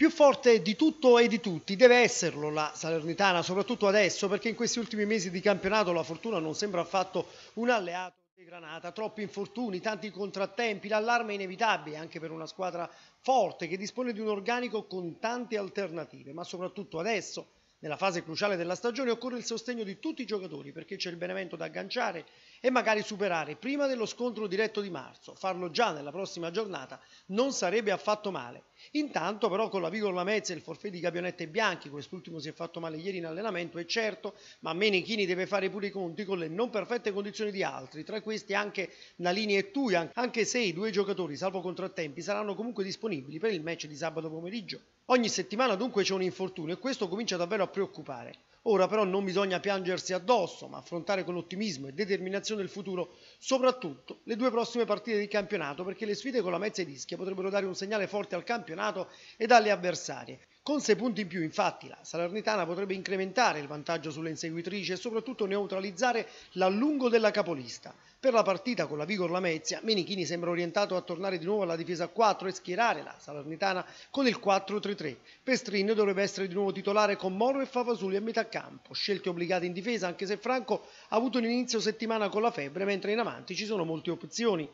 Più forte di tutto e di tutti deve esserlo la Salernitana, soprattutto adesso, perché in questi ultimi mesi di campionato la fortuna non sembra affatto un alleato di Granata. Troppi infortuni, tanti contrattempi, l'allarme è inevitabile anche per una squadra forte che dispone di un organico con tante alternative, ma soprattutto adesso nella fase cruciale della stagione occorre il sostegno di tutti i giocatori perché c'è il Benevento da agganciare e magari superare prima dello scontro diretto di marzo. Farlo già nella prossima giornata non sarebbe affatto male. Intanto però con la Vigor Lamezia e il forfè di Gabionette Bianchi, quest'ultimo si è fatto male ieri in allenamento, è certo, ma Menichini deve fare pure i conti con le non perfette condizioni di altri, tra questi anche Nalini e Tuian, anche se i due giocatori, salvo contrattempi, saranno comunque disponibili per il match di sabato pomeriggio. Ogni settimana dunque c'è un infortunio e questo comincia davvero a preoccupare. Ora però non bisogna piangersi addosso, ma affrontare con ottimismo e determinazione il futuro, soprattutto le due prossime partite di campionato, perché le sfide con la Mezza e Ischia potrebbero dare un segnale forte al campionato ed alle avversarie. Con 6 punti in più, infatti, la Salernitana potrebbe incrementare il vantaggio sulle inseguitrici e soprattutto neutralizzare l'allungo della capolista. Per la partita con la Vigor Lamezia, Menichini sembra orientato a tornare di nuovo alla difesa a 4 e schierare la Salernitana con il 4-3-3. Pestrin dovrebbe essere di nuovo titolare con Moro e Favasuli a metà campo, scelte obbligate in difesa anche se Franco ha avuto un inizio settimana con la febbre, mentre in avanti ci sono molte opzioni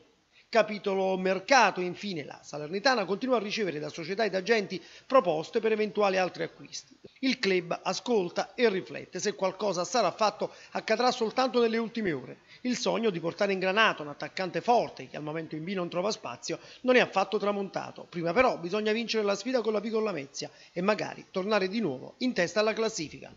capitolo mercato. Infine, la Salernitana continua a ricevere da società ed agenti proposte per eventuali altri acquisti. Il club ascolta e riflette. Se qualcosa sarà fatto, accadrà soltanto nelle ultime ore. Il sogno di portare in granato un attaccante forte, che al momento in B non trova spazio, non è affatto tramontato. Prima però bisogna vincere la sfida con la Vigo Lamezia e magari tornare di nuovo in testa alla classifica.